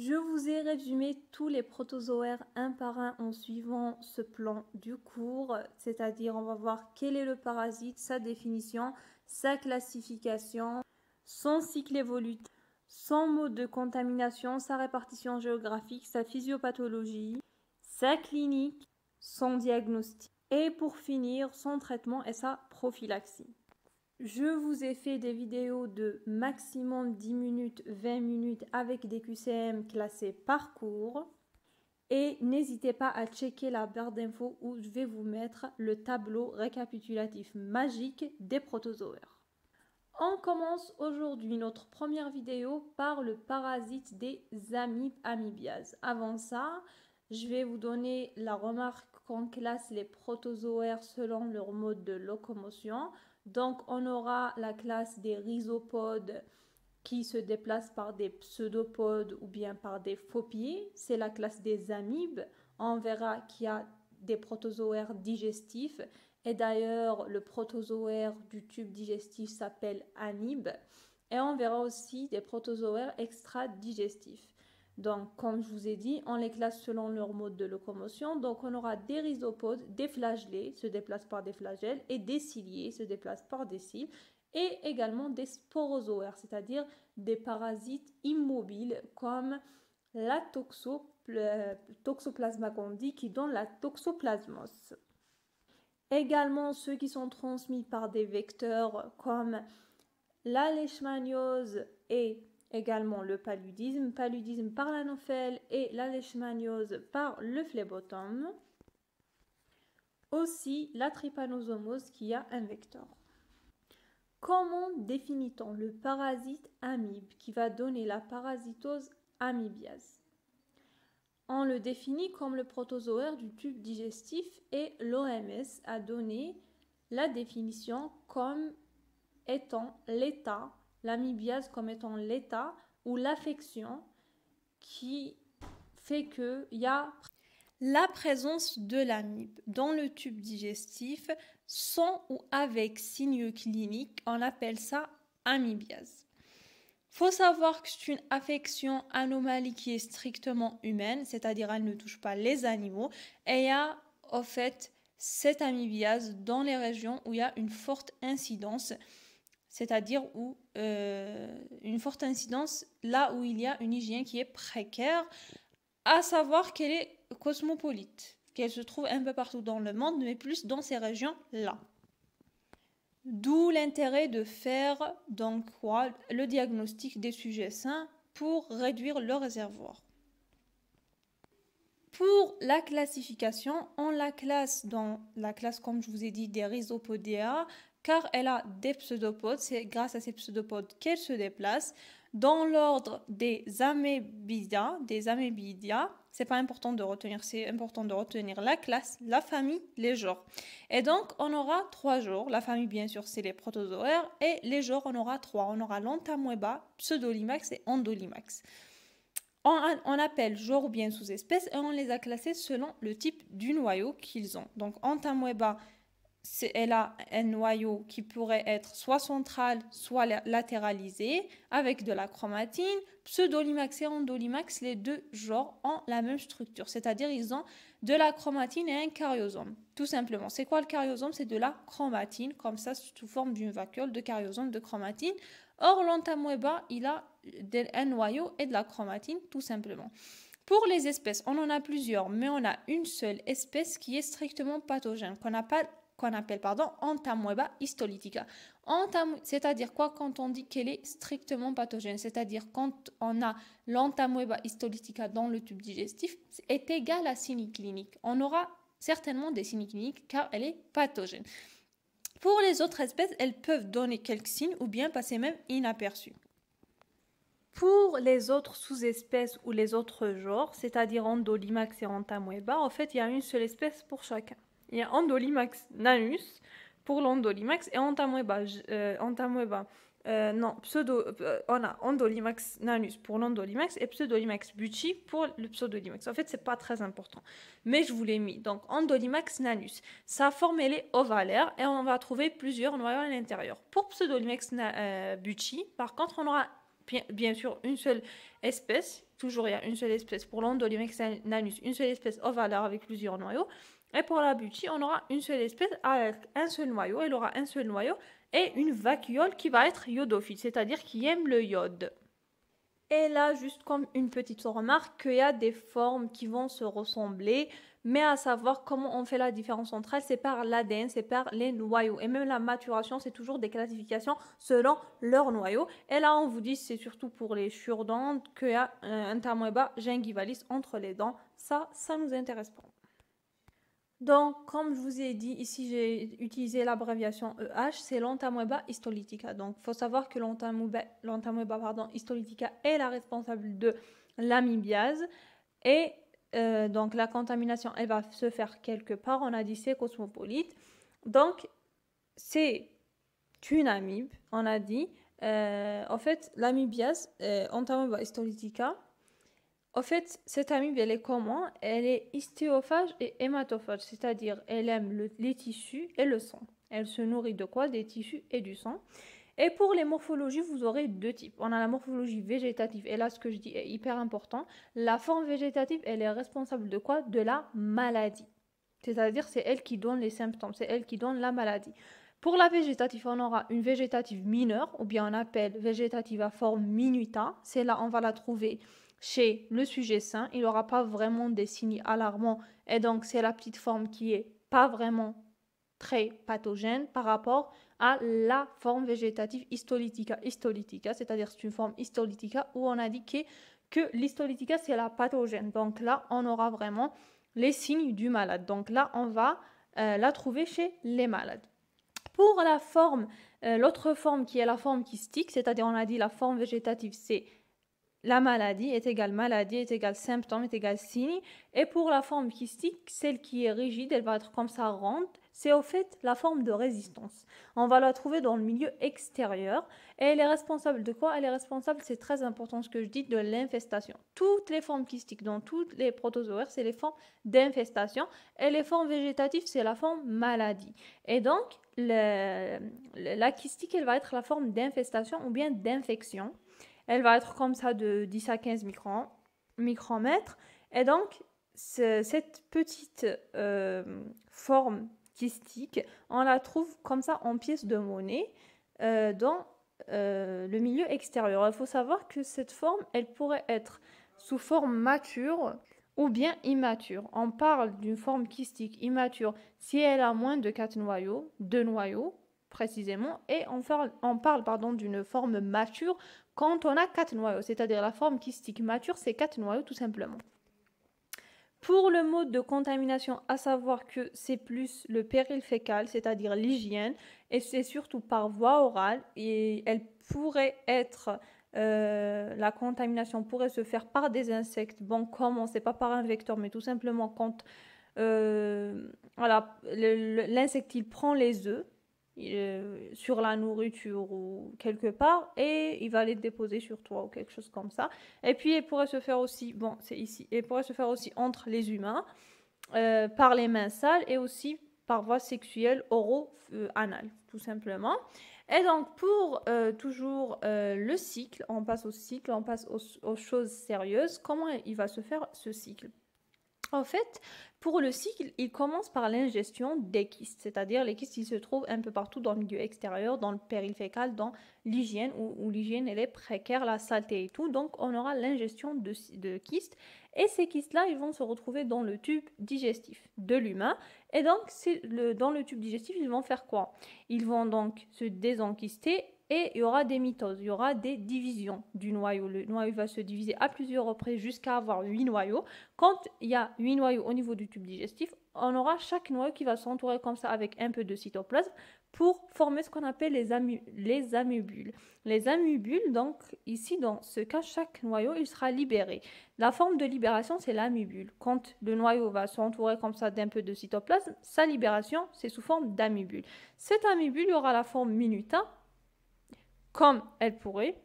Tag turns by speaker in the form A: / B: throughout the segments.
A: Je vous ai résumé tous les protozoaires un par un en suivant ce plan du cours, c'est-à-dire on va voir quel est le parasite, sa définition, sa classification, son cycle évolutif, son mode de contamination, sa répartition géographique, sa physiopathologie, sa clinique, son diagnostic et pour finir son traitement et sa prophylaxie. Je vous ai fait des vidéos de maximum 10 minutes, 20 minutes avec des QCM classés par cours. Et n'hésitez pas à checker la barre d'infos où je vais vous mettre le tableau récapitulatif magique des protozoaires. On commence aujourd'hui notre première vidéo par le parasite des amibes amibiases. Avant ça, je vais vous donner la remarque qu'on classe les protozoaires selon leur mode de locomotion. Donc, on aura la classe des rhizopodes qui se déplacent par des pseudopodes ou bien par des faux pieds. C'est la classe des amibes. On verra qu'il y a des protozoaires digestifs. Et d'ailleurs, le protozoaire du tube digestif s'appelle amibe. Et on verra aussi des protozoaires extra-digestifs. Donc, comme je vous ai dit, on les classe selon leur mode de locomotion. Donc, on aura des rhizopodes, des flagellés se déplacent par des flagelles et des ciliés se déplacent par des cils et également des sporozoaires, c'est-à-dire des parasites immobiles comme la euh, toxoplasma gondii qui donne la toxoplasmos. Également ceux qui sont transmis par des vecteurs comme la leishmaniose et également le paludisme, paludisme par l'anophèle et la leishmaniose par le phlébotome, aussi la trypanosomose qui a un vecteur. Comment définit-on le parasite amibe qui va donner la parasitose amibiase On le définit comme le protozoaire du tube digestif et l'OMS a donné la définition comme étant l'état l'amibiase comme étant l'état ou l'affection qui fait qu'il y a la présence de l'amibe dans le tube digestif sans ou avec signe clinique, on appelle ça amibiase. Faut savoir que c'est une affection anomalie qui est strictement humaine, c'est-à-dire elle ne touche pas les animaux, et il y a au fait cette amibiase dans les régions où il y a une forte incidence c'est-à-dire où euh, une forte incidence là où il y a une hygiène qui est précaire, à savoir qu'elle est cosmopolite, qu'elle se trouve un peu partout dans le monde, mais plus dans ces régions-là. D'où l'intérêt de faire donc quoi le diagnostic des sujets sains pour réduire le réservoir. Pour la classification, on la classe dans la classe, comme je vous ai dit, des rhizopodéas, car elle a des pseudopodes. C'est grâce à ces pseudopodes qu'elle se déplace. Dans l'ordre des amébidia, des amébidia, c'est pas important de retenir, c'est important de retenir la classe, la famille, les genres. Et donc, on aura trois genres. La famille, bien sûr, c'est les protozoaires, et les genres, on aura trois. On aura l'entamoeba, pseudolimax et endolimax. On, on, appelle genre ou bien sous-espèce et on les a classés selon le type du noyau qu'ils ont. Donc, entamoeba, elle a un noyau qui pourrait être soit central, soit latéralisé, avec de la chromatine. Pseudolimax et endolimax, les deux genres ont la même structure, c'est-à-dire ils ont de la chromatine et un cariosome, tout simplement. C'est quoi le cariosome C'est de la chromatine, comme ça, sous forme d'une vacuole de cariosome de chromatine. Or, l'entamoeba, il a un noyau et de la chromatine, tout simplement. Pour les espèces, on en a plusieurs, mais on a une seule espèce qui est strictement pathogène, qu'on pas qu'on appelle pardon, entamoeba histolytica. c'est-à-dire quoi quand on dit qu'elle est strictement pathogène, c'est-à-dire quand on a l'entamoeba histolytica dans le tube digestif, est égal à signes clinique. On aura certainement des signes cliniques car elle est pathogène. Pour les autres espèces, elles peuvent donner quelques signes ou bien passer même inaperçues. Pour les autres sous-espèces ou les autres genres, c'est-à-dire Endolimax et Entamoeba, en fait, il y a une seule espèce pour chacun. Il y a Endolimax Nanus pour l'Endolimax et Entamoeba. Euh, euh, non, pseudo, euh, oh on a Endolimax Nanus pour l'Endolimax et Pseudolimax Bucci pour le Pseudolimax. En fait, c'est pas très important, mais je vous l'ai mis. Donc, Endolimax Nanus, sa forme elle est ovalaire et on va trouver plusieurs noyaux à l'intérieur. Pour Pseudolimax Bucci, par contre, on aura bien, sûr une seule espèce. Toujours, il y a une seule espèce pour l'Endolimax Nanus, une seule espèce ovalaire avec plusieurs noyaux. Et pour la butie, on aura une seule espèce avec un seul noyau. Elle aura un seul noyau et une vacuole qui va être iodophile, c'est-à-dire qui aime le iode. Et là, juste comme une petite remarque, qu'il y a des formes qui vont se ressembler, mais à savoir comment on fait la différence entre elles, c'est par l'ADN, c'est par les noyaux. Et même la maturation, c'est toujours des classifications selon leurs noyaux. Et là, on vous dit, c'est surtout pour les surdentes, qu'il y a un tamoeba gingivalis entre les dents. Ça, ça nous intéresse pas. Donc, comme je vous ai dit, ici j'ai utilisé l'abréviation EH, c'est l'entamoeba histolytica. Donc, il faut savoir que l'entamoeba histolytica est la responsable de l'amibiase. Et euh, donc, la contamination, elle va se faire quelque part. On a dit c'est cosmopolite. Donc, c'est une amibe, on a dit. Euh, en fait, l'amibiase, entamoeba euh, histolytica, au fait, cette amie elle est comment Elle est histéophage et hématophage, c'est-à-dire elle aime les tissus et le sang. Elle se nourrit de quoi Des tissus et du sang. Et pour les morphologies, vous aurez deux types. On a la morphologie végétative, et là, ce que je dis est hyper important. La forme végétative, elle est responsable de quoi De la maladie. C'est-à-dire, c'est elle qui donne les symptômes, c'est elle qui donne la maladie. Pour la végétative, on aura une végétative mineure, ou bien on appelle végétative à forme minuta. C'est là, on va la trouver chez le sujet sain, il n'aura pas vraiment des signes alarmants. Et donc, c'est la petite forme qui est pas vraiment très pathogène par rapport à la forme végétative histolytica. Histolytica, c'est-à-dire c'est une forme histolytica où on a dit que, l'histolytica, c'est la pathogène. Donc là, on aura vraiment les signes du malade. Donc là, on va euh, la trouver chez les malades. Pour la forme, euh, l'autre forme qui est la forme kystique, c'est-à-dire on a dit la forme végétative, c'est la maladie est égale maladie, est égale symptôme, est égale signe. Et pour la forme kystique, celle qui est rigide, elle va être comme ça ronde. C'est au fait la forme de résistance. On va la trouver dans le milieu extérieur. Et elle est responsable de quoi Elle est responsable, c'est très important ce que je dis, de l'infestation. Toutes les formes kystiques, dans tous les protozoaires, c'est les formes d'infestation. Et les formes végétatives, c'est la forme maladie. Et donc, la kystique, elle va être la forme d'infestation ou bien d'infection. Elle va être comme ça de 10 à 15 microns, micromètres. Et donc, cette petite euh, forme kystique, on la trouve comme ça en pièces de monnaie euh, dans euh, le milieu extérieur. Il faut savoir que cette forme, elle pourrait être sous forme mature ou bien immature. On parle d'une forme kystique immature si elle a moins de 4 noyaux, 2 noyaux précisément, et on parle, on parle pardon, d'une forme mature quand on a quatre noyaux, c'est-à-dire la forme kystique mature, c'est quatre noyaux tout simplement. Pour le mode de contamination, à savoir que c'est plus le péril fécal, c'est-à-dire l'hygiène, et c'est surtout par voie orale, et elle pourrait être, euh, la contamination pourrait se faire par des insectes. Bon, comment sait pas par un vecteur, mais tout simplement quand euh, l'insecte prend les œufs, euh, sur la nourriture ou quelque part et il va les déposer sur toi ou quelque chose comme ça. Et puis il pourrait se faire aussi, bon c'est ici, il pourrait se faire aussi entre les humains euh, par les mains sales et aussi par voie sexuelle oro-anale euh, tout simplement. Et donc pour toujours le cycle, on passe au cycle, on passe aux choses sérieuses, comment il va se faire ce cycle en fait, pour le cycle, il commence par l'ingestion des kystes, c'est-à-dire les kystes qui se trouvent un peu partout dans le milieu extérieur, dans le péril fécal, dans l'hygiène, où, l'hygiène est précaire, la saleté et tout. Donc on aura l'ingestion de, de kystes et ces kystes-là, ils vont se retrouver dans le tube digestif de l'humain. Et donc, dans le tube digestif, ils vont faire quoi Ils vont donc se désenquister et il y aura des mitoses, il y aura des divisions du noyau. Le noyau va se diviser à plusieurs reprises jusqu'à avoir huit noyaux. Quand il y a huit noyaux au niveau du tube digestif, on aura chaque noyau qui va s'entourer comme ça avec un peu de cytoplasme pour former ce qu'on appelle les, amu les amubules. Les amubules, donc ici dans ce cas, chaque noyau, il sera libéré. La forme de libération, c'est l'amubule. Quand le noyau va s'entourer comme ça d'un peu de cytoplasme, sa libération, c'est sous forme d'amubule. Cette amubule aura la forme minuta comme elle pourrait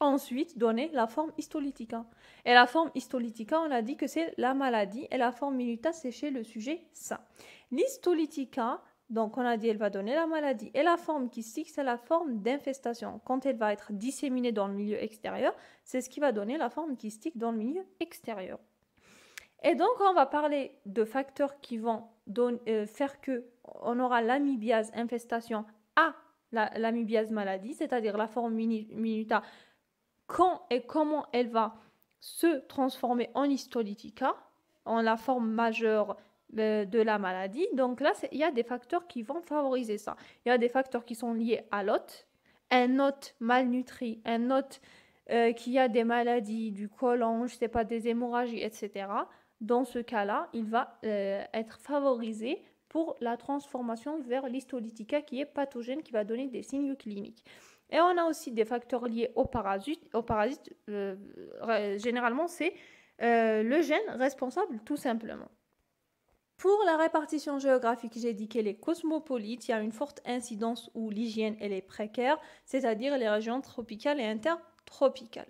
A: ensuite donner la forme histolytica. Et la forme histolytica, on a dit que c'est la maladie, et la forme minuta, c'est chez le sujet sain. L'histolytica, donc on a dit elle va donner la maladie, et la forme kystique, c'est la forme d'infestation. Quand elle va être disséminée dans le milieu extérieur, c'est ce qui va donner la forme kystique dans le milieu extérieur. Et donc, on va parler de facteurs qui vont donner, euh, faire que on aura l'amibiase infestation A l'amibiase maladie, c'est-à-dire la forme minuta, quand et comment elle va se transformer en histolytica, en la forme majeure euh, de la maladie. Donc là, il y a des facteurs qui vont favoriser ça. Il y a des facteurs qui sont liés à l'hôte, un hôte malnutri, un hôte euh, qui a des maladies du colon, je sais pas, des hémorragies, etc. Dans ce cas-là, il va euh, être favorisé pour la transformation vers l'histolytica qui est pathogène, qui va donner des signes cliniques. Et on a aussi des facteurs liés aux parasites. Euh, généralement, c'est euh, le gène responsable tout simplement. Pour la répartition géographique, j'ai dit qu'elle est cosmopolite, il y a une forte incidence où l'hygiène est précaire, c'est-à-dire les régions tropicales et intertropicales.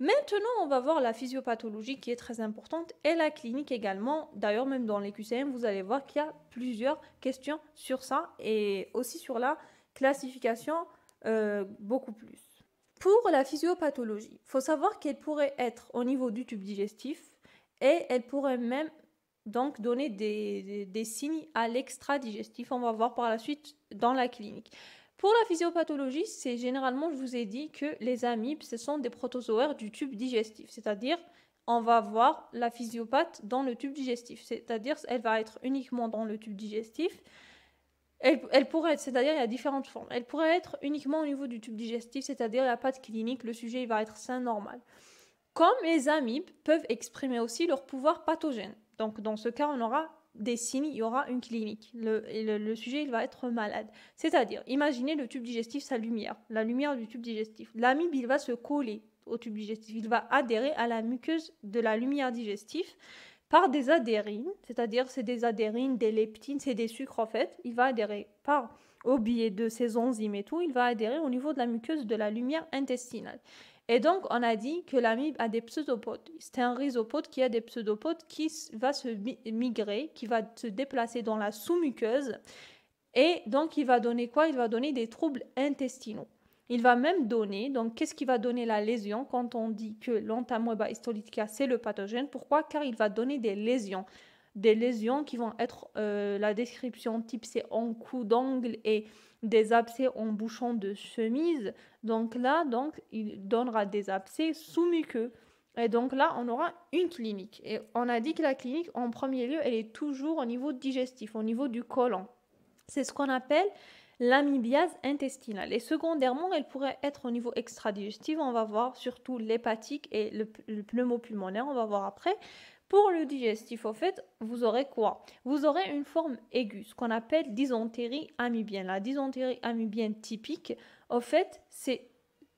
A: Maintenant, on va voir la physiopathologie qui est très importante et la clinique également. D'ailleurs, même dans les QCM, vous allez voir qu'il y a plusieurs questions sur ça et aussi sur la classification euh, beaucoup plus. Pour la physiopathologie, il faut savoir qu'elle pourrait être au niveau du tube digestif et elle pourrait même donc donner des, des signes à l'extra-digestif. On va voir par la suite dans la clinique. Pour la physiopathologie, c'est généralement, je vous ai dit que les amibes, ce sont des protozoaires du tube digestif, c'est-à-dire on va voir la physiopathe dans le tube digestif, c'est-à-dire elle va être uniquement dans le tube digestif. Elle, pourrait être, c'est-à-dire il y a différentes formes. Elle pourrait être uniquement au niveau du tube digestif, c'est-à-dire il n'y a pas de clinique, le sujet va être sain normal. Comme les amibes peuvent exprimer aussi leur pouvoir pathogène. Donc dans ce cas, on aura des signes, il y aura une clinique. Le, sujet, il va être malade. C'est-à-dire, imaginez le tube digestif, sa lumière, la lumière du tube digestif. L'amibe, il va se coller au tube digestif, il va adhérer à la muqueuse de la lumière digestive par des adhérines, c'est-à-dire c'est des adhérines, des leptines, c'est des sucres en fait. Il va adhérer par au biais de ses enzymes et tout, il va adhérer au niveau de la muqueuse de la lumière intestinale. Et donc, on a dit que l'amibe a des pseudopodes. C'est un rhizopode qui a des pseudopodes qui va se migrer, qui va se déplacer dans la sous-muqueuse. Et donc, il va donner quoi Il va donner des troubles intestinaux. Il va même donner, donc qu'est-ce qui va donner la lésion quand on dit que l'entamoeba histolytica, c'est le pathogène Pourquoi Car il va donner des lésions. Des lésions qui vont être, euh, la description type, c'est en coup d'angle et des abcès en bouchon de chemise. Donc là, donc, il donnera des abcès sous-muqueux. Et donc là, on aura une clinique. Et on a dit que la clinique, en premier lieu, elle est toujours au niveau digestif, au niveau du colon. C'est ce qu'on appelle l'amibiase intestinale. Et secondairement, elle pourrait être au niveau extra-digestif. On va voir surtout l'hépatique et le pneumopulmonaire. On va voir après. Pour le digestif, au fait, vous aurez quoi Vous aurez une forme aiguë, ce qu'on appelle dysenterie amibienne. La dysenterie amibienne typique, au fait, c'est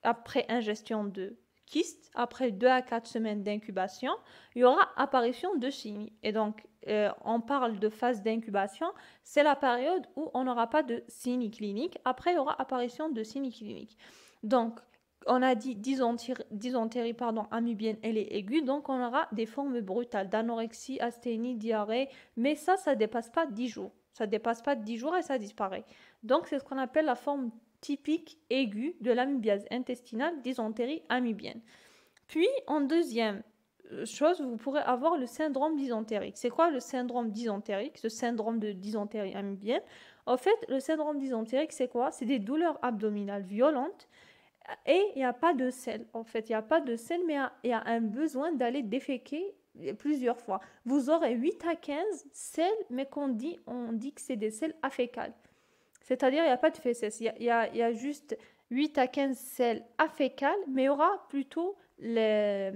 A: après ingestion de kyste, après 2 à 4 semaines d'incubation, il y aura apparition de signes. Et donc, euh, on parle de phase d'incubation, c'est la période où on n'aura pas de signes cliniques. Après, il y aura apparition de signes cliniques. Donc, on a dit dysentérie pardon, amubienne, elle est aiguë, donc on aura des formes brutales d'anorexie, asthénie, diarrhée, mais ça, ça ne dépasse pas 10 jours. Ça ne dépasse pas 10 jours et ça disparaît. Donc c'est ce qu'on appelle la forme typique aiguë de l'amibiase intestinale, dysenterie amubienne. Puis en deuxième euh, chose, vous pourrez avoir le syndrome dysentérique. C'est quoi le syndrome dysentérique, ce syndrome de dysenterie amubienne En fait, le syndrome dysentérique, c'est quoi C'est des douleurs abdominales violentes et il n'y a pas de sel. En fait, il n'y a pas de sel, mais il y a un besoin d'aller déféquer plusieurs fois. Vous aurez 8 à 15 selles, mais qu'on dit, on dit que c'est des selles afécales. C'est-à-dire, il n'y a pas de fesses. Il y, a, juste 8 à 15 selles afécales, mais il y aura plutôt les,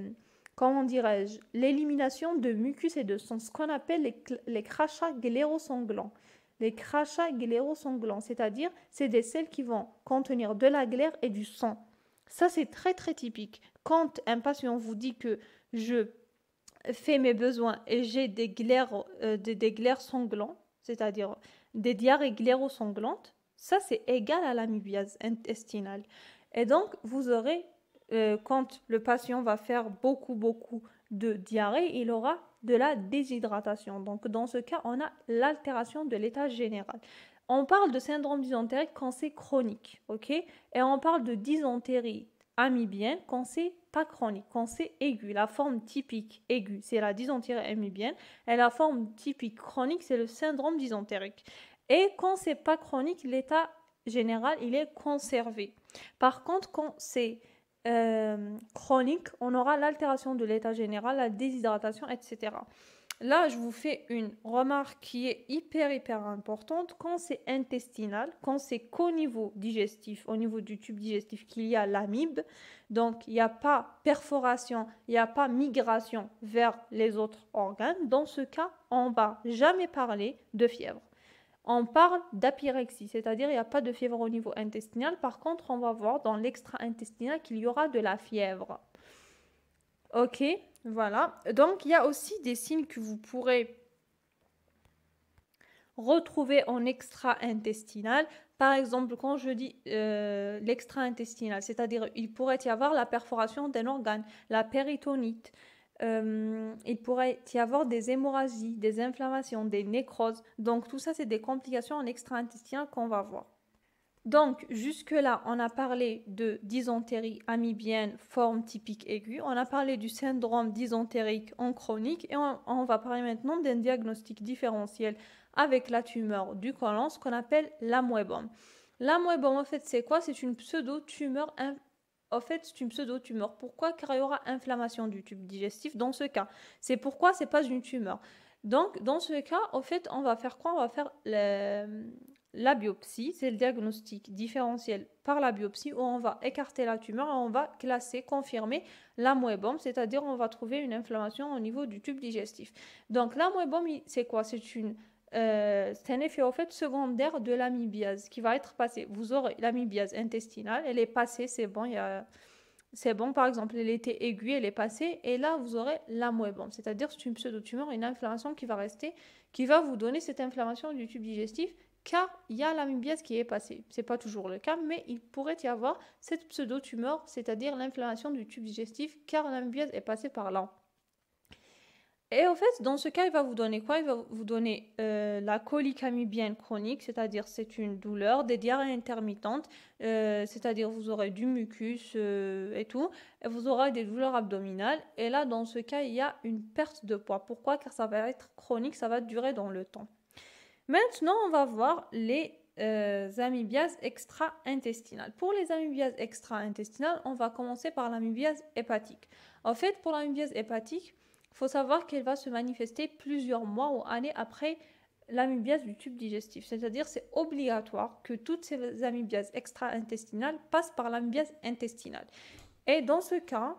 A: comment dirais-je, l'élimination de mucus et de sang, ce qu'on appelle les, crachats glérosanglants. Les crachats sanglants, c'est-à-dire c'est des selles qui vont contenir de la glaire et du sang. Ça, c'est très très typique. Quand un patient vous dit que je fais mes besoins et j'ai des glaires, euh, des, glaires sanglants, c'est-à-dire des diarrhées sanglantes, ça c'est égal à la l'amubiase intestinale. Et donc, vous aurez, euh, quand le patient va faire beaucoup, beaucoup de diarrhée, il aura de la déshydratation. Donc dans ce cas, on a l'altération de l'état général. On parle de syndrome dysentérique quand c'est chronique, ok Et on parle de dysentérie amibienne quand c'est pas chronique, quand c'est aigu. La forme typique aiguë, c'est la dysentérie amibienne, et la forme typique chronique, c'est le syndrome dysentérique. Et quand c'est pas chronique, l'état général, il est conservé. Par contre, quand c'est euh, chronique, on aura l'altération de l'état général, la déshydratation, etc. Là, je vous fais une remarque qui est hyper, hyper importante. Quand c'est intestinal, quand c'est qu'au niveau digestif, au niveau du tube digestif qu'il y a l'amibe, donc il n'y a pas perforation, il n'y a pas migration vers les autres organes, dans ce cas, on ne va jamais parler de fièvre on parle d'apyrexie, c'est-à-dire il n'y a pas de fièvre au niveau intestinal. Par contre, on va voir dans l'extra-intestinal qu'il y aura de la fièvre. Ok, voilà. Donc, il y a aussi des signes que vous pourrez retrouver en extra-intestinal. Par exemple, quand je dis euh, l'extra-intestinal, c'est-à-dire il pourrait y avoir la perforation d'un organe, la péritonite, euh, il pourrait y avoir des hémorragies, des inflammations, des nécroses. Donc tout ça, c'est des complications en extra-intestin qu'on va voir. Donc jusque-là, on a parlé de dysenterie amibienne, forme typique aiguë. On a parlé du syndrome dysentérique en chronique. Et on, va parler maintenant d'un diagnostic différentiel avec la tumeur du colon, ce qu'on appelle la La L'amoebum, en fait, c'est quoi C'est une pseudo-tumeur en fait, c'est une pseudo-tumeur. Pourquoi Car il y aura inflammation du tube digestif dans ce cas. C'est pourquoi ce n'est pas une tumeur. Donc, dans ce cas, au fait, on va faire quoi On va faire la biopsie, c'est le diagnostic différentiel par la biopsie où on va écarter la tumeur et on va classer, confirmer la l'amoebom, c'est-à-dire on va trouver une inflammation au niveau du tube digestif. Donc, la l'amoebom, c'est quoi C'est une euh, c'est un effet au fait secondaire de l'amibiase qui va être passé. Vous aurez l'amibiase intestinale, elle est passée, c'est bon, c'est bon. Par exemple, elle était aiguë, elle est passée, et là vous aurez bon c'est-à-dire c'est une pseudo-tumeur, une inflammation qui va rester, qui va vous donner cette inflammation du tube digestif, car il y a l'amibiase qui est passée. n'est pas toujours le cas, mais il pourrait y avoir cette pseudo tumeur c'est-à-dire l'inflammation du tube digestif, car l'amibiase est passée par là. Et en fait, dans ce cas, il va vous donner quoi Il va vous donner euh, la colicamibienne chronique, c'est-à-dire c'est une douleur, des diarrhées intermittentes, euh, c'est-à-dire vous aurez du mucus euh, et tout, et vous aurez des douleurs abdominales. Et là, dans ce cas, il y a une perte de poids. Pourquoi Car ça va être chronique, ça va durer dans le temps. Maintenant, on va voir les euh, amibiases extra-intestinales. Pour les amibiases extra-intestinales, on va commencer par l'amibiase hépatique. En fait, pour l'amibiase hépatique, faut savoir qu'elle va se manifester plusieurs mois ou années après l'amibiase du tube digestif. C'est-à-dire c'est obligatoire que toutes ces amibiases extra-intestinales passent par l'amibiase intestinale. Et dans ce cas,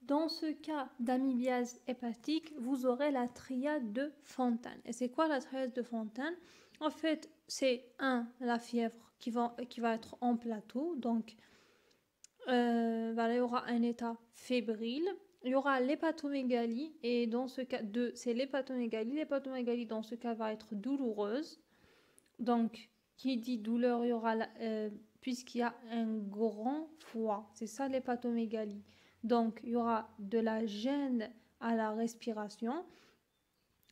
A: dans ce cas d'amibiase hépatique, vous aurez la triade de Fontaine. Et c'est quoi la triade de Fontaine En fait, c'est 1. la fièvre qui va, qui va être en plateau, donc euh, il y aura un état fébrile il y aura l'hépatomégalie et dans ce cas de c'est l'hépatomégalie. L'hépatomégalie dans ce cas va être douloureuse. Donc qui dit douleur, y aura euh, puisqu'il y a un grand foie. C'est ça l'hépatomégalie. Donc il y aura de la gêne à la respiration.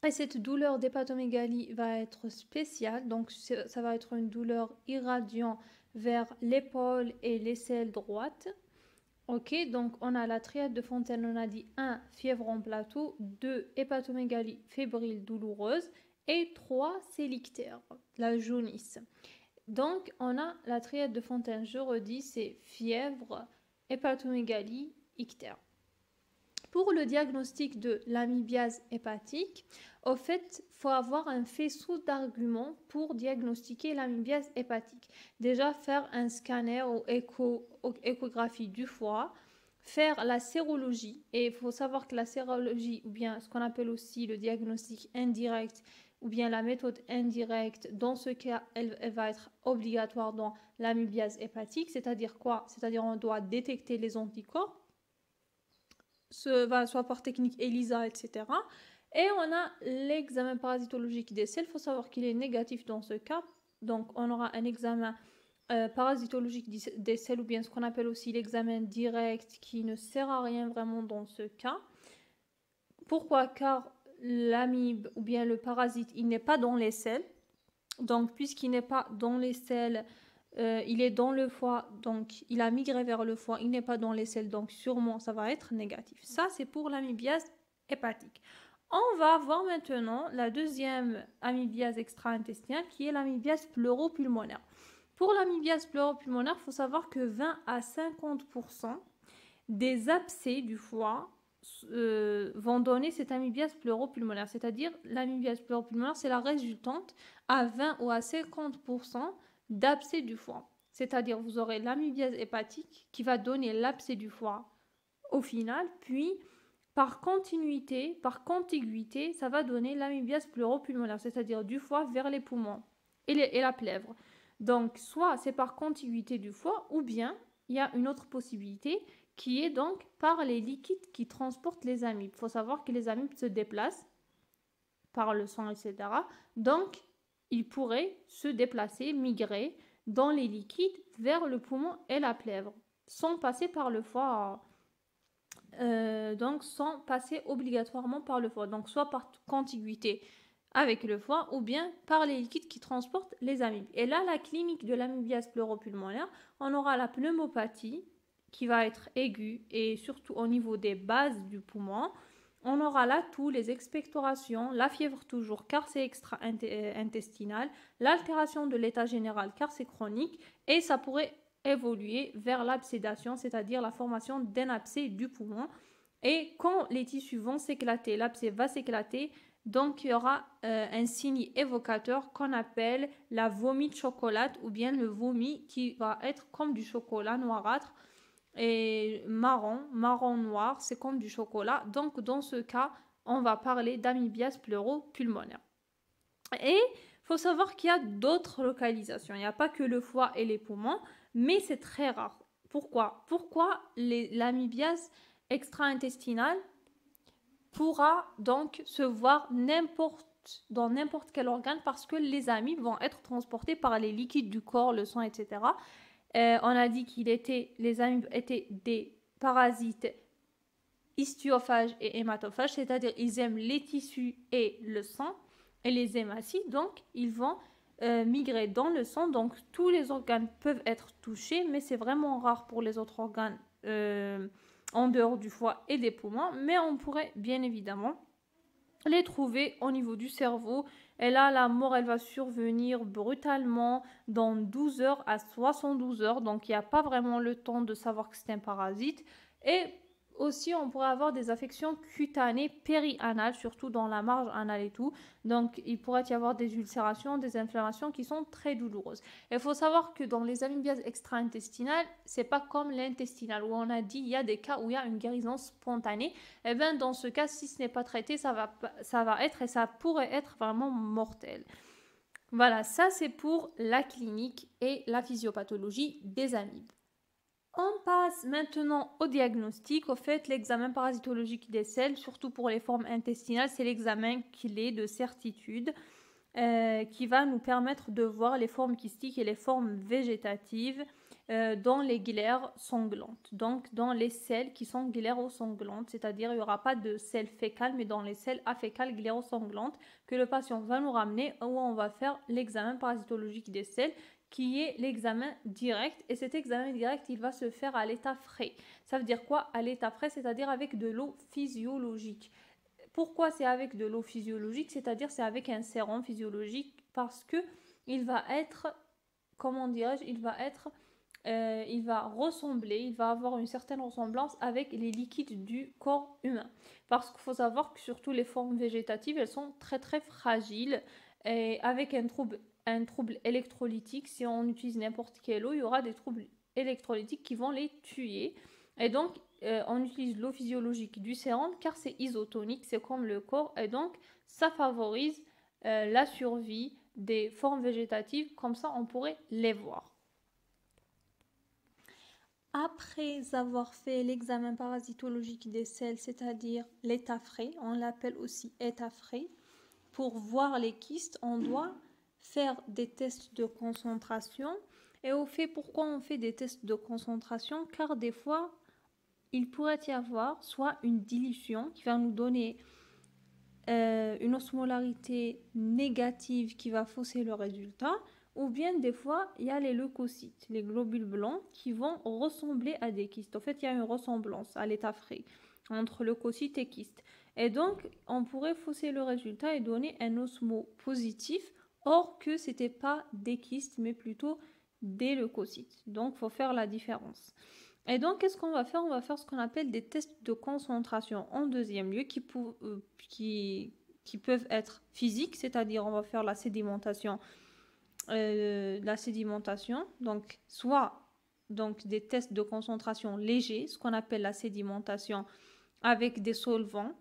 A: Et cette douleur d'hépatomégalie va être spéciale, donc ça va être une douleur irradiant vers l'épaule et l'aisselle droite. Ok, donc on a la triade de Fontaine, on a dit 1, fièvre en plateau, 2, hépatomégalie fébrile douloureuse et 3, sélictère, la jaunisse. Donc on a la triade de Fontaine, je redis, c'est fièvre, hépatomégalie, ictère. Pour le diagnostic de l'amibiase hépatique, au fait, faut avoir un faisceau d'arguments pour diagnostiquer l'amibiase hépatique. Déjà, faire un scanner ou, écho, échographie du foie, faire la sérologie. Et il faut savoir que la sérologie, ou bien ce qu'on appelle aussi le diagnostic indirect, ou bien la méthode indirecte, dans ce cas, elle, va être obligatoire dans l'amibiase hépatique. C'est-à-dire quoi C'est-à-dire on doit détecter les anticorps, ce, soit par technique ELISA, etc et on a l'examen parasitologique des selles. Il faut savoir qu'il est négatif dans ce cas. Donc, on aura un examen euh, parasitologique des selles ou bien ce qu'on appelle aussi l'examen direct qui ne sert à rien vraiment dans ce cas. Pourquoi Car l'amibe ou bien le parasite, il n'est pas dans les selles. Donc, puisqu'il n'est pas dans les selles, euh, il est dans le foie, donc il a migré vers le foie, il n'est pas dans les selles, donc sûrement ça va être négatif. Ça, c'est pour l'amibiase hépatique. On va voir maintenant la deuxième amibiase extra-intestinale qui est l'amibiase pulmonaire Pour l'amibiase pulmonaire il faut savoir que 20 à 50% des abcès du foie euh, vont donner cette pleuro pulmonaire C'est-à-dire, l'amibiase pulmonaire c'est la résultante à 20 ou à 50% d'abcès du foie. C'est-à-dire, vous aurez l'amibiase hépatique qui va donner l'abcès du foie au final, puis par continuité, par contiguïté, ça va donner pleuro pleuropulmonaire, c'est-à-dire du foie vers les poumons et, et la plèvre. Donc, soit c'est par contiguïté du foie, ou bien il y a une autre possibilité qui est donc par les liquides qui transportent les amibes. Il faut savoir que les amibes se déplacent par le sang, etc. Donc, ils pourraient se déplacer, migrer dans les liquides vers le poumon et la plèvre, sans passer par le foie euh, donc sans passer obligatoirement par le foie, donc soit par contiguïté avec le foie ou bien par les liquides qui transportent les amibes. Et là, la clinique de l'amibiase pleuropulmonaire, on aura la pneumopathie qui va être aiguë et surtout au niveau des bases du poumon. On aura là toux, les expectorations, la fièvre toujours car c'est extra-intestinal, euh, l'altération de l'état général car c'est chronique et ça pourrait évoluer vers l'absédation, c'est-à-dire la formation d'un abcès du poumon. Et quand les tissus vont s'éclater, l'abcès va s'éclater, donc il y aura euh, un signe évocateur qu'on appelle la vomie de chocolat ou bien le vomi qui va être comme du chocolat noirâtre et marron, marron noir, c'est comme du chocolat. Donc dans ce cas, on va parler pleuro pulmonaire. Et faut savoir qu'il y a d'autres localisations. Il n'y a pas que le foie et les poumons mais c'est très rare. Pourquoi Pourquoi l'amibiase extra-intestinale pourra donc se voir dans n'importe quel organe parce que les amibes vont être transportées par les liquides du corps, le sang, etc. Euh, on a dit qu'il était, les amibes étaient des parasites histiophages et hématophages, c'est-à-dire ils aiment les tissus et le sang et les hématies, donc ils vont euh, migrer dans le sang. Donc tous les organes peuvent être touchés, mais c'est vraiment rare pour les autres organes euh, en dehors du foie et des poumons. Mais on pourrait bien évidemment les trouver au niveau du cerveau. Et là, la mort, elle va survenir brutalement dans 12 heures à 72 heures. Donc, il n'y a pas vraiment le temps de savoir que c'est un parasite. Et aussi, on pourrait avoir des affections cutanées périanales, surtout dans la marge anale et tout. Donc, il pourrait y avoir des ulcérations, des inflammations qui sont très douloureuses. Il faut savoir que dans les amybiases extra-intestinales, c'est pas comme l'intestinal où on a dit il y a des cas où il y a une guérison spontanée. Et eh bien, dans ce cas, si ce n'est pas traité, ça va, ça va être et ça pourrait être vraiment mortel. Voilà, ça c'est pour la clinique et la physiopathologie des amibes. On passe maintenant au diagnostic. Au fait, l'examen parasitologique des selles, surtout pour les formes intestinales, c'est l'examen qu'il est de certitude euh, qui va nous permettre de voir les formes kystiques et les formes végétatives euh, dans les glaires sanglantes, donc dans les selles qui sont sanglantes, c'est-à-dire il n'y aura pas de selles fécales, mais dans les selles afécales sanglantes, que le patient va nous ramener où on va faire l'examen parasitologique des selles qui est l'examen direct. Et cet examen direct, il va se faire à l'état frais. Ça veut dire quoi À l'état frais, c'est-à-dire avec de l'eau physiologique. Pourquoi c'est avec de l'eau physiologique C'est-à-dire c'est avec un sérum physiologique parce que il va être, comment dirais-je, il va être, euh, il va ressembler, il va avoir une certaine ressemblance avec les liquides du corps humain. Parce qu'il faut savoir que surtout les formes végétatives, elles sont très très fragiles et avec un trouble un trouble électrolytique. Si on utilise n'importe quelle eau, il y aura des troubles électrolytiques qui vont les tuer. Et donc, euh, on utilise l'eau physiologique du sérum car c'est isotonique, c'est comme le corps. Et donc, ça favorise euh, la survie des formes végétatives. Comme ça, on pourrait les voir. Après avoir fait l'examen parasitologique des selles, c'est-à-dire l'état frais, on l'appelle aussi état frais, pour voir les kystes, on doit faire des tests de concentration. Et au fait, pourquoi on fait des tests de concentration Car des fois, il pourrait y avoir soit une dilution qui va nous donner euh, une osmolarité négative qui va fausser le résultat, ou bien des fois, il y a les leucocytes, les globules blancs, qui vont ressembler à des kystes. En fait, il y a une ressemblance à l'état frais entre leucocytes et kystes. Et donc, on pourrait fausser le résultat et donner un osmo positif Or que c'était pas des kystes, mais plutôt des leucocytes. Donc, faut faire la différence. Et donc, qu'est-ce qu'on va faire On va faire ce qu'on appelle des tests de concentration en deuxième lieu qui, euh, peuvent être physiques, c'est-à-dire on va faire la sédimentation, euh, la sédimentation, donc soit donc des tests de concentration légers, ce qu'on appelle la sédimentation avec des solvants.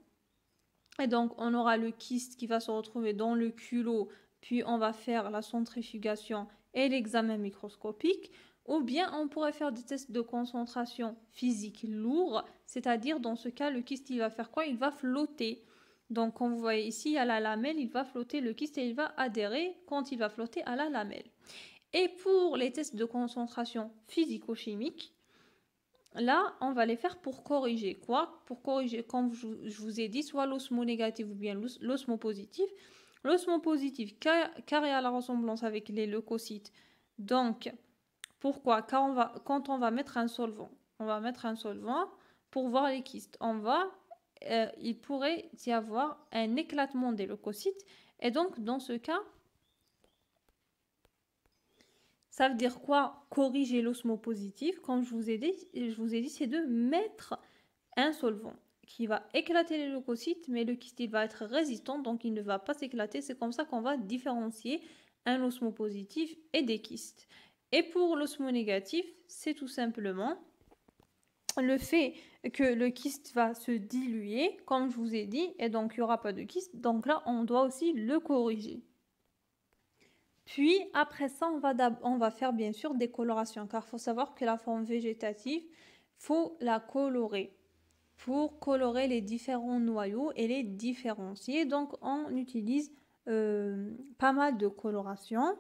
A: Et donc on aura le kyste qui va se retrouver dans le culot puis on va faire la centrifugation et l'examen microscopique, ou bien on pourrait faire des tests de concentration physique lourds. c'est-à-dire dans ce cas, le kyste, il va faire quoi Il va flotter. Donc, comme vous voyez ici, à la lamelle, il va flotter le kyste et il va adhérer quand il va flotter à la lamelle. Et pour les tests de concentration physico-chimique, là, on va les faire pour corriger quoi Pour corriger, comme je vous ai dit, soit l'osmo négatif ou bien l'osmo positif car car il a la ressemblance avec les leucocytes. Donc, pourquoi quand on, va, quand on va mettre un solvant, on va mettre un solvant pour voir les kystes. On va, euh, il pourrait y avoir un éclatement des leucocytes. Et donc, dans ce cas, ça veut dire quoi Corriger positif. comme je vous ai dit, je vous ai dit, c'est de mettre un solvant qui va éclater les leucocytes, mais le kyste va être résistant, donc il ne va pas s'éclater. C'est comme ça qu'on va différencier un positif et des kystes. Et pour l'osmo négatif, c'est tout simplement le fait que le kyste va se diluer, comme je vous ai dit, et donc il n'y aura pas de kyste. Donc là, on doit aussi le corriger. Puis après ça, on va, on va faire bien sûr des colorations, car il faut savoir que la forme végétative, faut la colorer pour colorer les différents noyaux et les différencier. Donc on utilise euh, pas mal de colorations.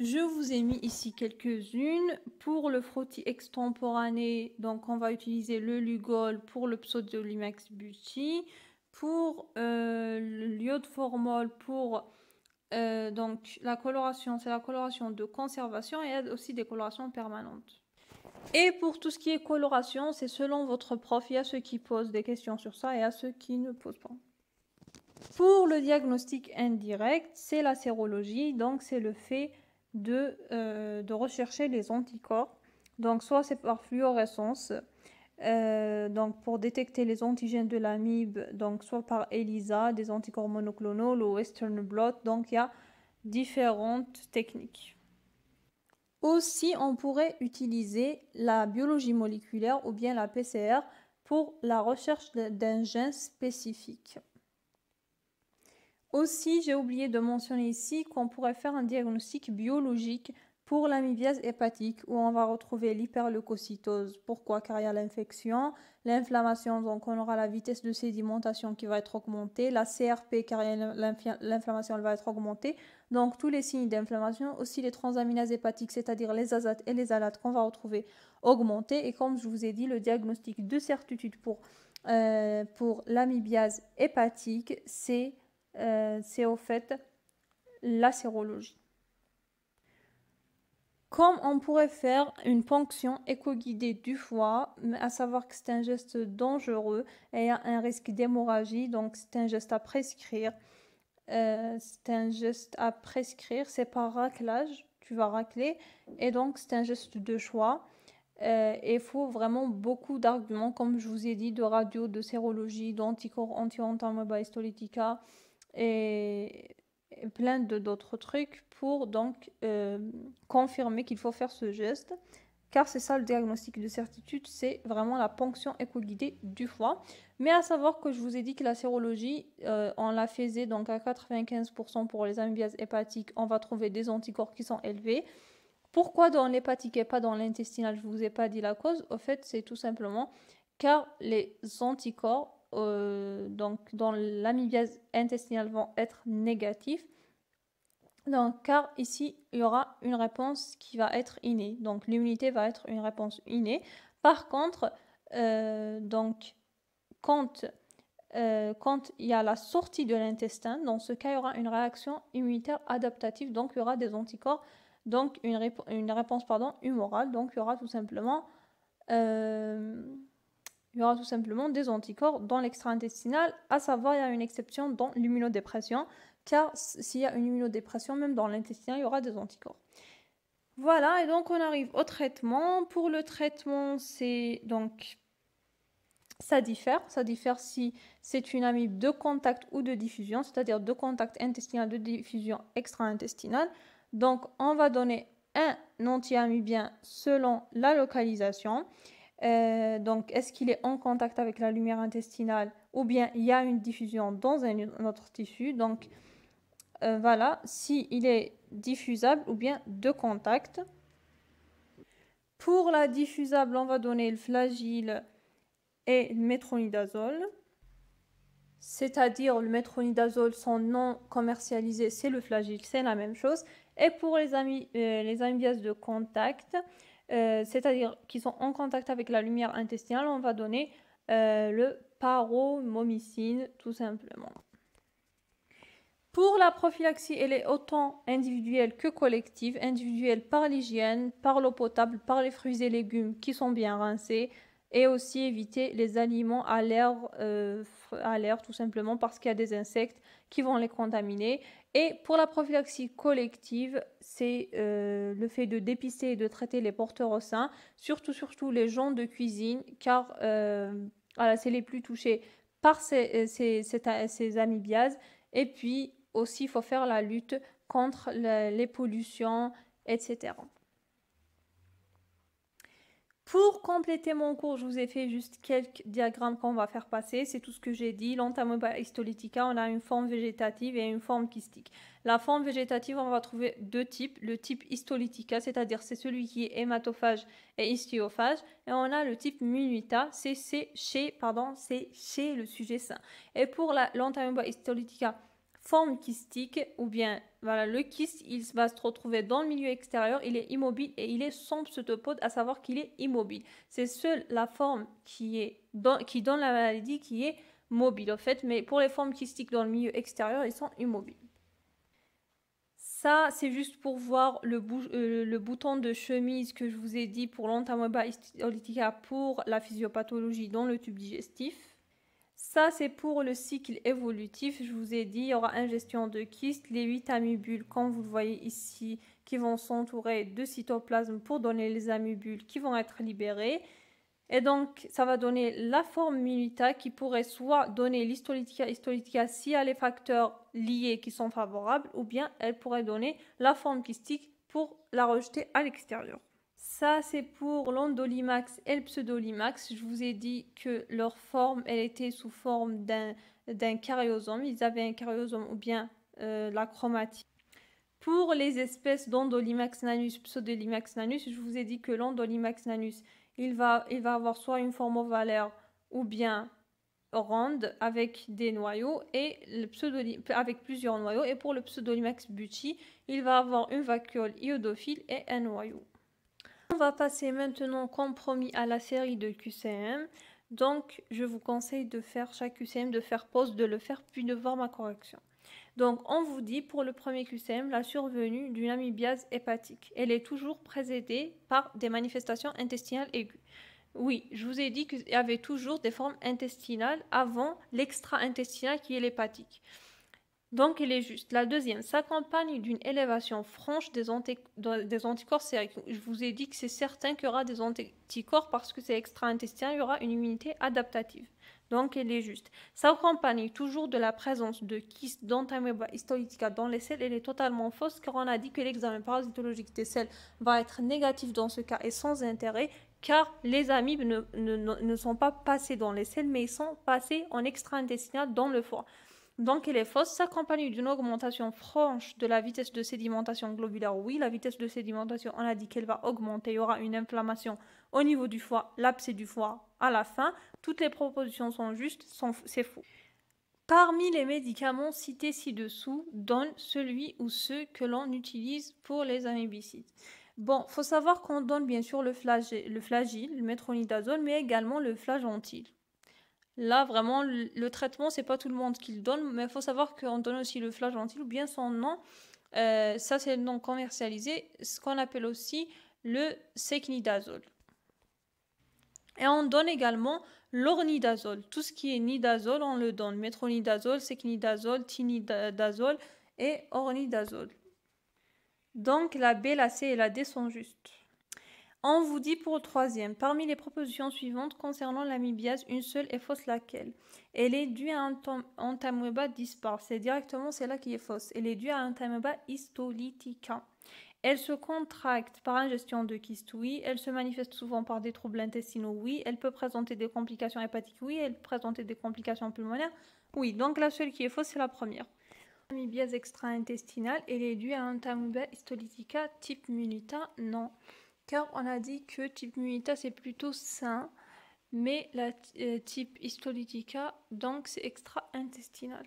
A: Je vous ai mis ici quelques-unes. Pour le frottis extemporané, donc on va utiliser le Lugol pour le limax buty pour euh, le l'iode-formol pour euh, donc la coloration, c'est la coloration de conservation et aussi des colorations permanentes. Et pour tout ce qui est coloration, c'est selon votre prof. Il y a ceux qui posent des questions sur ça et à ceux qui ne posent pas. Pour le diagnostic indirect, c'est la sérologie, donc c'est le fait de, euh, rechercher les anticorps. Donc soit c'est par fluorescence, euh, donc pour détecter les antigènes de l'amibe, donc soit par ELISA, des anticorps monoclonaux, le Western blot, donc il y a différentes techniques. Aussi, on pourrait utiliser la biologie moléculaire ou bien la PCR pour la recherche d'un gène spécifique. Aussi, j'ai oublié de mentionner ici qu'on pourrait faire un diagnostic biologique pour l'amibiase hépatique, où on va retrouver l'hyperleucocytose, pourquoi Car il y a l'infection, l'inflammation, donc on aura la vitesse de sédimentation qui va être augmentée, la CRP, car l'inflammation va être augmentée. Donc tous les signes d'inflammation, aussi les transaminases hépatiques, c'est-à-dire les azates et les alates qu'on va retrouver augmentés. Et comme je vous ai dit, le diagnostic de certitude pour, l'amibiase euh, pour l'amibiase hépatique, euh, c'est au fait la sérologie. Comme on pourrait faire une ponction éco-guidée du foie, à savoir que c'est un geste dangereux et a un risque d'hémorragie, donc c'est un geste à prescrire. Euh, c'est un geste à prescrire, c'est par raclage, tu vas racler, et donc c'est un geste de choix. Euh, il faut vraiment beaucoup d'arguments, comme je vous ai dit, de radio, de sérologie, d'anticorps, anti histolytica, et plein d'autres trucs pour donc euh, confirmer qu'il faut faire ce geste. Car c'est ça le diagnostic de certitude, c'est vraiment la ponction éco-guidée du foie. Mais à savoir que je vous ai dit que la sérologie, euh, on la faisait donc à 95% pour les amibiases hépatiques, on va trouver des anticorps qui sont élevés. Pourquoi dans l'hépatique et pas dans l'intestinal Je vous ai pas dit la cause. Au fait, c'est tout simplement car les anticorps euh, donc, dans l'amibiase intestinale vont être négatifs. Donc, car ici, il y aura une réponse qui va être innée. Donc, l'immunité va être une réponse innée. Par contre, euh, donc, quand, euh, quand il y a la sortie de l'intestin, dans ce cas, il y aura une réaction immunitaire adaptative. Donc, il y aura des anticorps. Donc, une, une réponse pardon, humorale. Donc, il y aura tout simplement... Euh, il y aura tout simplement des anticorps dans l'extra-intestinal, à savoir il y a une exception dans l'immunodépression, car s'il y a une immunodépression, même dans l'intestin, il y aura des anticorps. Voilà, et donc on arrive au traitement. Pour le traitement, c'est donc ça diffère. Ça diffère si c'est une amibe de contact ou de diffusion, c'est-à-dire de contact intestinal, de diffusion extra-intestinale. Donc on va donner un anti-amibien selon la localisation. Euh, donc, est-ce qu'il est en contact avec la lumière intestinale ou bien il y a une diffusion dans un, autre tissu Donc, euh, voilà, s'il il est diffusable ou bien de contact. Pour la diffusable, on va donner le flagile et le métronidazole. C'est-à-dire le métronidazole, son nom commercialisé, c'est le flagile, c'est la même chose. Et pour les, amis, euh, de contact, euh, c'est-à-dire qui sont en contact avec la lumière intestinale, on va donner euh, le paromomycine tout simplement. Pour la prophylaxie, elle est autant individuelle que collective, individuelle par l'hygiène, par l'eau potable, par les fruits et légumes qui sont bien rincés, et aussi éviter les aliments à l'air, euh, à l'air tout simplement parce qu'il y a des insectes qui vont les contaminer. Et pour la prophylaxie collective, c'est euh, le fait de dépister et de traiter les porteurs au sein, surtout surtout les gens de cuisine, car euh, c'est les plus touchés par ces, ces, Et puis aussi, il faut faire la lutte contre les pollutions, etc. Pour compléter mon cours, je vous ai fait juste quelques diagrammes qu'on va faire passer. C'est tout ce que j'ai dit. L'entamoeba histolytica, on a une forme végétative et une forme kystique. La forme végétative, on va trouver deux types. Le type histolytica, c'est-à-dire c'est celui qui est hématophage et histiophage. Et on a le type minuta, c'est chez, pardon, c'est chez le sujet sain. Et pour l'entamoeba histolytica, forme kystique ou bien voilà, le kyste, il va se retrouver dans le milieu extérieur, il est immobile et il est sans pseudopode, à savoir qu'il est immobile. C'est seule la forme qui, est qui donne la maladie qui est mobile en fait, mais pour les formes kystiques dans le milieu extérieur, ils sont immobiles. Ça, c'est juste pour voir le, euh, bouton de chemise que je vous ai dit pour l'entamoeba pour la physiopathologie dans le tube digestif c'est pour le cycle évolutif. Je vous ai dit, il y aura ingestion de kyste, les huit amibules comme vous le voyez ici, qui vont s'entourer de cytoplasme pour donner les amibules qui vont être libérées, Et donc, ça va donner la forme minuta qui pourrait soit donner l'histolytica, histolytica s'il les facteurs liés qui sont favorables, ou bien elle pourrait donner la forme kystique pour la rejeter à l'extérieur. Ça, c'est pour l'Ondolimax et le Pseudolimax. Je vous ai dit que leur forme, elle était sous forme d'un cariosome. Ils avaient un cariosome ou bien euh, la chromatine. Pour les espèces d'Ondolimax nanus, Pseudolimax nanus, je vous ai dit que l'Ondolimax nanus, il va, il va avoir soit une forme ovale ou bien ronde avec des noyaux et le avec plusieurs noyaux. Et pour le Pseudolimax buti, il va avoir une vacuole iodophile et un noyau. On va passer maintenant compromis à la série de QCM. Donc, je vous conseille de faire chaque QCM, de faire pause, de le faire, puis de voir ma correction. Donc, on vous dit pour le premier QCM la survenue d'une amibiase hépatique. Elle est toujours précédée par des manifestations intestinales aiguës. Oui, je vous ai dit qu'il y avait toujours des formes intestinales avant l'extra-intestinal qui est l'hépatique. Donc il est juste. La deuxième s'accompagne d'une élévation franche des, anticorps sériques. Je vous ai dit que c'est certain qu'il y aura des anticorps parce que c'est extra-intestin, il y aura une immunité adaptative. Donc elle est juste. Ça accompagne toujours de la présence de kystes d'entamoeba histolytica dans les selles. Elle est totalement fausse car on a dit que l'examen parasitologique des selles va être négatif dans ce cas et sans intérêt car les amibes ne, sont pas passés dans les selles mais ils sont passés en extra-intestinal dans le foie. Donc, elle est fausse, s'accompagne d'une augmentation franche de la vitesse de sédimentation globulaire. Oui, la vitesse de sédimentation, on a dit qu'elle va augmenter. Il y aura une inflammation au niveau du foie, l'abcès du foie à la fin. Toutes les propositions sont justes, c'est faux. Parmi les médicaments cités ci-dessous, donne celui ou ceux que l'on utilise pour les amébicides. Bon, faut savoir qu'on donne bien sûr le, flagyl, le flagile, le métronidazole, mais également le flagentil. Là, vraiment, le traitement, c'est pas tout le monde qui le donne, mais il faut savoir qu'on donne aussi le flagellantil ou bien son nom. Euh, ça, c'est le nom commercialisé, ce qu'on appelle aussi le secnidazole. Et on donne également l'ornidazole. Tout ce qui est nidazole, on le donne. Métronidazole, secnidazole, tinidazole et ornidazole. Donc la B, la C et la D sont justes. On vous dit pour le troisième, parmi les propositions suivantes concernant l'amibiase, une seule est fausse laquelle Elle est due à un entamoeba dispar, c'est directement celle-là qui est fausse. Elle est due à un entamoeba histolytica. Elle se contracte par ingestion de kyste, oui. Elle se manifeste souvent par des troubles intestinaux, oui. Elle peut présenter des complications hépatiques, oui. Elle peut présenter des complications pulmonaires, oui. Donc la seule qui est fausse, c'est la première. L'amibiase extra-intestinale, elle est due à un entamoeba histolytica type munita non car on a dit que type muita c'est plutôt sain, mais la euh, type Histolytica, donc c'est extra-intestinal.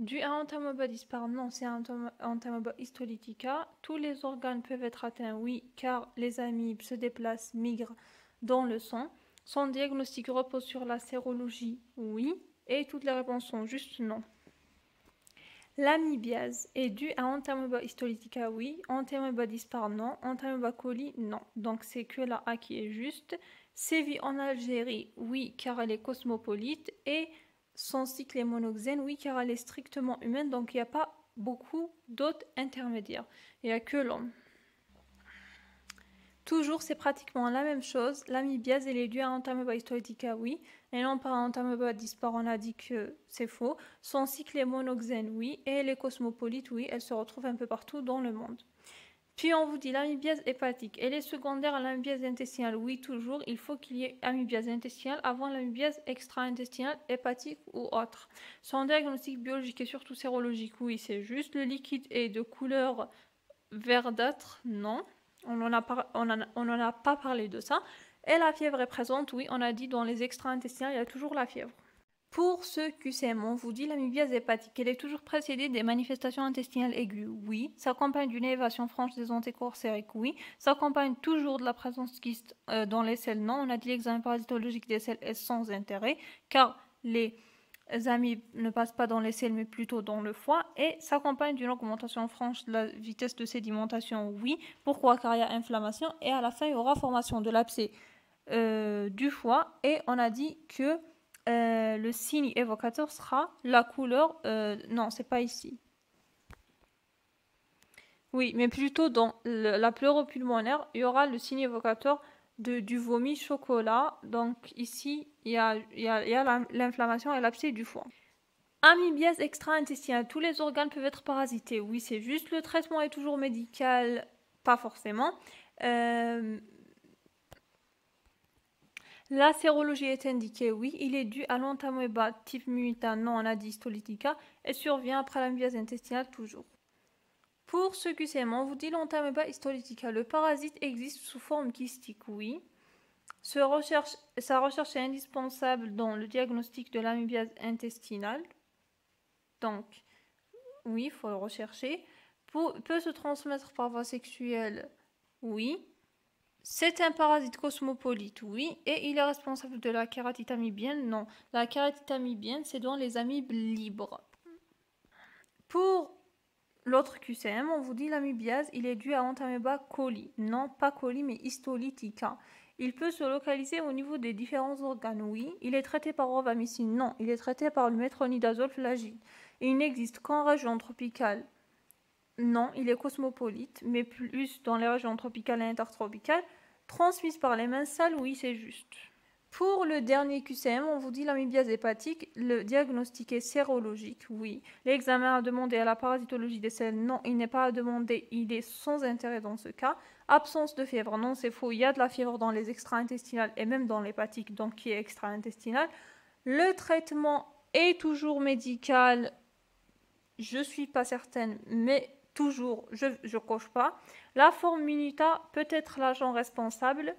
A: Du à dispar non, c'est Entamoeba histolytica. Tous les organes peuvent être atteints, oui, car les amibes se déplacent, migrent dans le sang. Son diagnostic repose sur la sérologie, oui, et toutes les réponses sont juste non. L'amibiase est due à Entamoeba histolytica, oui. Entamoeba dispar, non. Entamoeba coli, non. Donc c'est que la A qui est juste. Sévit en Algérie, oui, car elle est cosmopolite. Et son cycle est monoxène, oui, car elle est strictement humaine. Donc il n'y a pas beaucoup d'autres intermédiaires. Il n'y a que l'homme. Toujours, c'est pratiquement la même chose. L'amibiase, elle est due à Entamoeba oui. Et non pas à dispar, on a dit que c'est faux. Son cycle est monoxène, oui. Et elle est cosmopolite, oui. Elle se retrouve un peu partout dans le monde. Puis on vous dit l'amibiase hépatique. Elle est secondaire à l'amibiase intestinale. Oui, toujours, il faut qu'il y ait amibiase intestinale avant l'amibiase extra-intestinale, hépatique ou autre. Son diagnostic biologique et surtout sérologique, oui, c'est juste. Le liquide est de couleur verdâtre, non. On n'en a, pas parlé de ça. Et la fièvre est présente, oui, on a dit dans les extra-intestins, il y a toujours la fièvre. Pour ce QCM, on vous dit la l'amybiase hépatique, elle est toujours précédée des manifestations intestinales aiguës, oui. S'accompagne d'une élévation franche des anticorps sériques, oui. S'accompagne toujours de la présence de euh, dans les selles, non. On a dit l'examen parasitologique des selles est sans intérêt, car les amis ne passe pas dans les selles mais plutôt dans le foie et s'accompagne d'une augmentation franche de la vitesse de sédimentation, oui. Pourquoi Car il y a inflammation et à la fin il y aura formation de l'abcès euh, du foie et on a dit que euh, le signe évocateur sera la couleur. Euh, non, c'est pas ici. Oui, mais plutôt dans la la pulmonaire, il y aura le signe évocateur du vomi chocolat. Donc ici, il y a, l'inflammation et l'abcès du foie. Amibiase extra-intestinale, tous les organes peuvent être parasités. Oui, c'est juste le traitement est toujours médical, pas forcément. Euh, la sérologie est indiquée, oui, il est dû à l'entamoeba type muita, non anadystolytica et survient après l'amibiase intestinale toujours. Pour ce que on vous dit l'entameba histolytica. Le parasite existe sous forme kystique, oui. Se recherche, sa recherche est indispensable dans le diagnostic de l'amibiase intestinale. Donc, oui, il faut le rechercher. peut se transmettre par voie sexuelle Oui. C'est un parasite cosmopolite, oui. Et il est responsable de la kératite amibienne Non. La kératite amibienne, c'est dans les amibes libres. Pour L'autre QCM, on vous dit l'amibiase, il est dû à Entamoeba coli, non pas coli mais histolytica. Hein. Il peut se localiser au niveau des différents organes, oui. Il est traité par rovamycine, non. Il est traité par le métronidazole Et Il n'existe qu'en région tropicale. Non, il est cosmopolite, mais plus dans les régions tropicales et intertropicales. Transmise par les mains sales, oui, c'est juste. Pour le dernier QCM, on vous dit l'amibiase hépatique, le diagnostic est sérologique, oui. L'examen à demander à la parasitologie des selles, non, il n'est pas à demander, il est sans intérêt dans ce cas. Absence de fièvre, non, c'est faux, il y a de la fièvre dans les extra-intestinales et même dans l'hépatique, donc qui est extra-intestinale. Le traitement est toujours médical, je ne suis pas certaine, mais toujours, je ne coche pas. La MINUTA peut être l'agent responsable.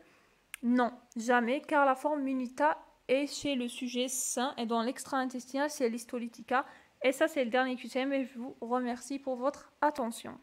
A: Non, jamais, car la forme munita est chez le sujet sain et dans l'extra-intestinal, c'est l'histolytica. Et ça, c'est le dernier QCM et je vous remercie pour votre attention.